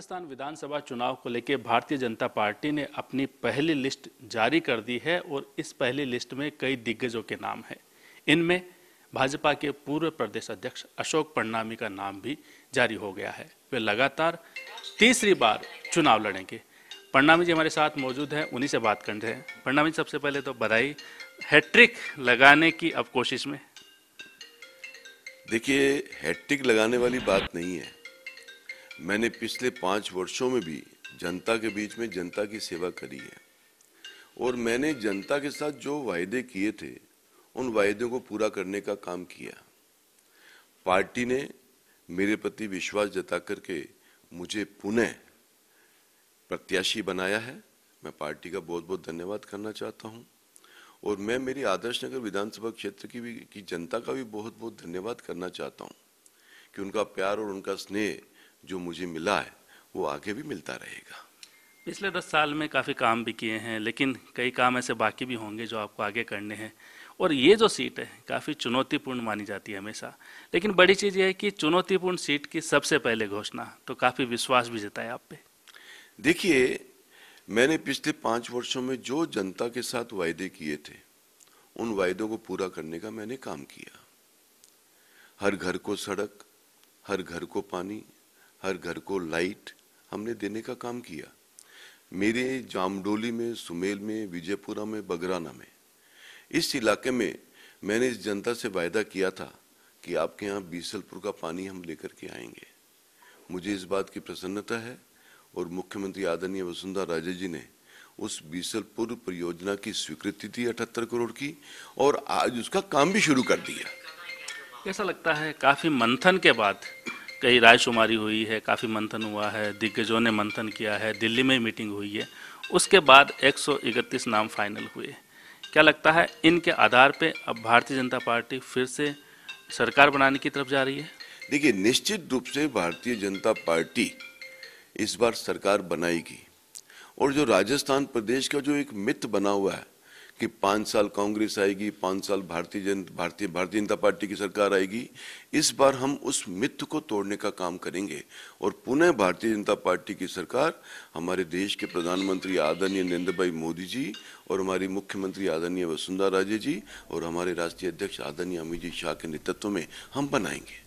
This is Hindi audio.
राजस्थान विधानसभा चुनाव को लेकर भारतीय जनता पार्टी ने अपनी पहली लिस्ट जारी कर दी है और इस पहली लिस्ट में कई दिग्गजों के नाम हैं इनमें भाजपा के पूर्व प्रदेश अध्यक्ष अशोक परिणामी का नाम भी जारी हो गया है वे लगातार तीसरी बार चुनाव लड़ेंगे परिणामी जी हमारे साथ मौजूद हैं उन्हीं से बात कर रहे हैं परिणामी जी सबसे पहले तो बधाई हैट्रिक लगाने की अब कोशिश में देखिए हैट्रिक लगाने वाली बात नहीं है मैंने पिछले पाँच वर्षों में भी जनता के बीच में जनता की सेवा करी है और मैंने जनता के साथ जो वायदे किए थे उन वायदों को पूरा करने का काम किया पार्टी ने मेरे प्रति विश्वास जता करके मुझे पुनः प्रत्याशी बनाया है मैं पार्टी का बहुत बहुत धन्यवाद करना चाहता हूँ और मैं मेरी आदर्श नगर विधानसभा क्षेत्र की भी की जनता का भी बहुत बहुत धन्यवाद करना चाहता हूँ कि उनका प्यार और उनका स्नेह जो मुझे मिला है वो आगे भी मिलता रहेगा पिछले दस साल में काफ़ी काम भी किए हैं लेकिन कई काम ऐसे बाकी भी होंगे जो आपको आगे करने हैं और ये जो सीट है काफ़ी चुनौतीपूर्ण मानी जाती है हमेशा लेकिन बड़ी चीज़ यह है कि चुनौतीपूर्ण सीट की सबसे पहले घोषणा तो काफ़ी विश्वास भी जताया आप पे देखिए मैंने पिछले पाँच वर्षों में जो जनता के साथ वायदे किए थे उन वायदों को पूरा करने का मैंने काम किया हर घर को सड़क हर घर को पानी हर घर को लाइट हमने देने का काम किया मेरे जामडोली में सुमेल में विजयपुरा में बगराना में इस इलाके में मैंने इस जनता से वायदा किया था कि आपके यहाँ बीसलपुर का पानी हम लेकर के आएंगे मुझे इस बात की प्रसन्नता है और मुख्यमंत्री आदरणीय वसुंधरा राजे जी ने उस बीसलपुर परियोजना की स्वीकृति दी अठहत्तर करोड़ की और आज उसका काम भी शुरू कर दिया ऐसा लगता है काफी मंथन के बाद कई रायशुमारी हुई है काफ़ी मंथन हुआ है दिग्गजों ने मंथन किया है दिल्ली में मीटिंग हुई है उसके बाद 131 नाम फाइनल हुए क्या लगता है इनके आधार पे अब भारतीय जनता पार्टी फिर से सरकार बनाने की तरफ जा रही है देखिए निश्चित रूप से भारतीय जनता पार्टी इस बार सरकार बनाएगी और जो राजस्थान प्रदेश का जो एक मित्र बना हुआ है कि पाँच साल कांग्रेस आएगी पाँच साल भारतीय जन भारतीय भारतीय जनता पार्टी की सरकार आएगी इस बार हम उस मिथ को तोड़ने का काम करेंगे और पुनः भारतीय जनता पार्टी की सरकार हमारे देश के प्रधानमंत्री आदरणीय नरेंद्र भाई मोदी जी और हमारी मुख्यमंत्री आदरणीय वसुंधरा राजे जी और हमारे राष्ट्रीय अध्यक्ष आदरणीय अमित जी शाह के नेतृत्व में हम बनाएंगे